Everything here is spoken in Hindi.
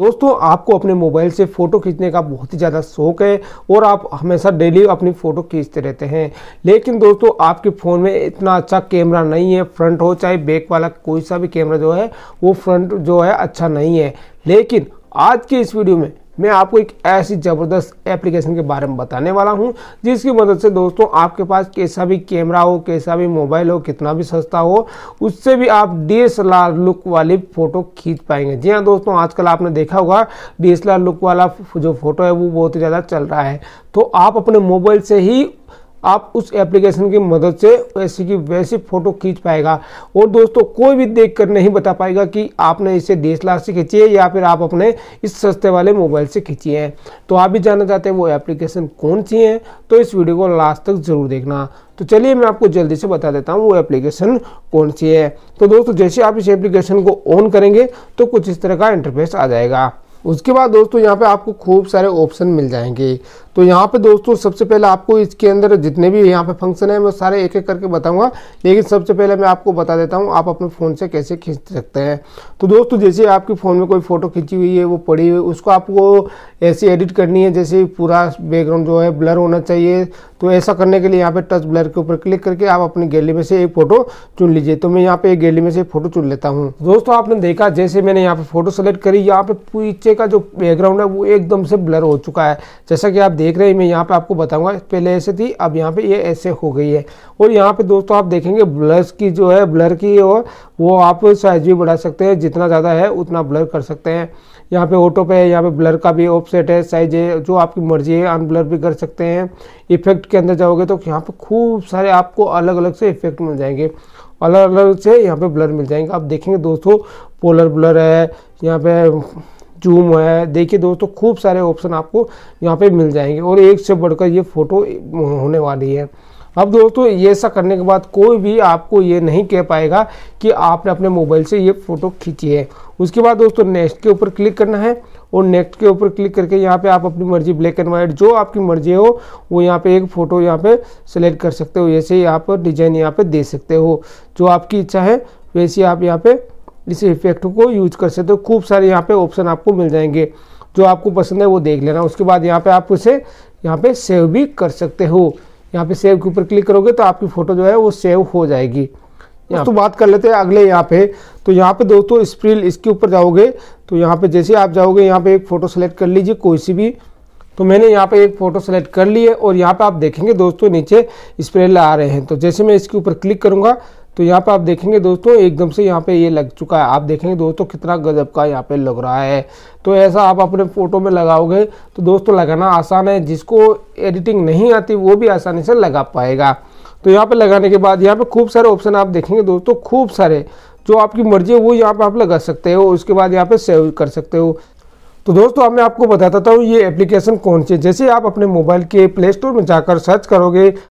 दोस्तों आपको अपने मोबाइल से फ़ोटो खींचने का बहुत ही ज़्यादा शौक है और आप हमेशा डेली अपनी फ़ोटो खींचते रहते हैं लेकिन दोस्तों आपके फ़ोन में इतना अच्छा कैमरा नहीं है फ्रंट हो चाहे बैक वाला कोई सा भी कैमरा जो है वो फ्रंट जो है अच्छा नहीं है लेकिन आज के इस वीडियो में मैं आपको एक ऐसी ज़बरदस्त एप्लीकेशन के बारे में बताने वाला हूं जिसकी मदद से दोस्तों आपके पास कैसा भी कैमरा हो कैसा भी मोबाइल हो कितना भी सस्ता हो उससे भी आप डी लुक वाली फ़ोटो खींच पाएंगे जी हाँ दोस्तों आजकल आपने देखा होगा डी लुक वाला जो फ़ोटो है वो बहुत ही ज़्यादा चल रहा है तो आप अपने मोबाइल से ही आप उस एप्लीकेशन की मदद से वैसी की वैसी फ़ोटो खींच पाएगा और दोस्तों कोई भी देख कर नहीं बता पाएगा कि आपने इसे डी से खींची है या फिर आप अपने इस सस्ते वाले मोबाइल से खींची है तो आप भी जानना चाहते हैं वो एप्लीकेशन कौन सी है तो इस वीडियो को लास्ट तक ज़रूर देखना तो चलिए मैं आपको जल्दी से बता देता हूँ वो एप्लीकेशन कौन सी है तो दोस्तों जैसे आप इस एप्लीकेशन को ऑन करेंगे तो कुछ इस तरह का इंटरफेस आ जाएगा उसके बाद दोस्तों यहाँ पे आपको खूब सारे ऑप्शन मिल जाएंगे तो यहाँ पे दोस्तों सबसे पहले आपको इसके अंदर जितने भी यहाँ पे फंक्शन है मैं सारे एक एक करके बताऊंगा लेकिन सबसे पहले मैं आपको बता देता हूँ आप अपने फ़ोन से कैसे खींच सकते हैं तो दोस्तों जैसे आपके फ़ोन में कोई फ़ोटो खींची हुई है वो पड़ी हुई उसको आपको ऐसे एडिट करनी है जैसे पूरा बैकग्राउंड जो है ब्लर होना चाहिए तो ऐसा करने के लिए यहाँ पे टच ब्लर के ऊपर क्लिक करके आप अपनी गैली में से एक फोटो चुन लीजिए तो मैं यहाँ पे एक गैली में से फोटो चुन लेता हूँ दोस्तों आपने देखा जैसे मैंने यहाँ पे फोटो सेलेक्ट करी यहाँ पे पीछे का जो बैकग्राउंड है वो एकदम से ब्लर हो चुका है जैसा कि आप देख रहे हैं मैं यहाँ पे आपको बताऊंगा पहले ऐसे थी अब यहाँ पे ये ऐसे हो गई है और यहाँ पे दोस्तों आप देखेंगे ब्लर्स की जो है ब्लर की और वो आप साइज भी बढ़ा सकते हैं जितना ज़्यादा है उतना ब्लर कर सकते हैं यहाँ पे ऑटो पे है यहाँ पे ब्लर का भी ऑफसेट है साइज है जो आपकी मर्जी है अनब्लर भी कर सकते हैं इफेक्ट के अंदर जाओगे तो यहाँ पर खूब सारे आपको अलग अलग से इफेक्ट मिल जाएंगे अलग अलग से यहाँ पे ब्लर मिल जाएंगे आप देखेंगे दोस्तों पोलर ब्लर है यहाँ पे जूम है देखिए दोस्तों खूब सारे ऑप्शन आपको यहाँ पे मिल जाएंगे और एक से बढ़कर ये फ़ोटो होने वाली है अब दोस्तों ये ऐसा करने के बाद कोई भी आपको ये नहीं कह पाएगा कि आपने अपने मोबाइल से ये फ़ोटो खींची है उसके बाद दोस्तों नेक्स्ट के ऊपर क्लिक करना है और नेक्स्ट के ऊपर क्लिक करके यहाँ पे आप अपनी मर्जी ब्लैक एंड वाइट जो आपकी मर्जी हो वो यहाँ पे एक फ़ोटो यहाँ पे सेलेक्ट कर सकते हो ऐसे ही आप डिजाइन यहाँ पे दे सकते हो जो आपकी इच्छा है वैसे आप यहाँ पे इस इफेक्ट को यूज कर सकते हो खूब सारे यहाँ पे ऑप्शन आपको मिल जाएंगे जो आपको पसंद है वो देख लेना उसके बाद यहाँ पे आप उसे यहाँ पे सेव भी कर सकते हो यहाँ पे सेव के ऊपर क्लिक करोगे तो आपकी फ़ोटो जो है वो सेव हो जाएगी तो बात कर लेते हैं अगले यहाँ पे तो यहाँ पे दोस्तों स्प्रिल इसके ऊपर जाओगे तो यहाँ पे जैसे आप जाओगे यहाँ पे एक फ़ोटो सेलेक्ट कर लीजिए कोई सी भी तो मैंने यहाँ पे एक फ़ोटो सेलेक्ट कर ली है और यहाँ पे आप देखेंगे दोस्तों नीचे स्प्रेल आ रहे हैं तो जैसे मैं इसके ऊपर क्लिक करूंगा तो यहाँ पे आप देखेंगे दोस्तों एकदम से यहाँ पे ये लग चुका है आप देखेंगे दोस्तों कितना गजब का यहाँ पे लग रहा है तो ऐसा आप अपने फ़ोटो में लगाओगे तो दोस्तों लगाना आसान है जिसको एडिटिंग नहीं आती वो भी आसानी से लगा पाएगा तो यहाँ पे लगाने के बाद यहाँ पे खूब सारे ऑप्शन आप देखेंगे दोस्तों खूब सारे जो आपकी मर्जी है वो यहाँ पे आप लगा सकते हो उसके बाद यहाँ पे सेव कर सकते हो तो दोस्तों अब मैं आपको बताता हूँ ये एप्लीकेशन कौन सी है जैसे आप अपने मोबाइल के प्ले स्टोर में जाकर सर्च करोगे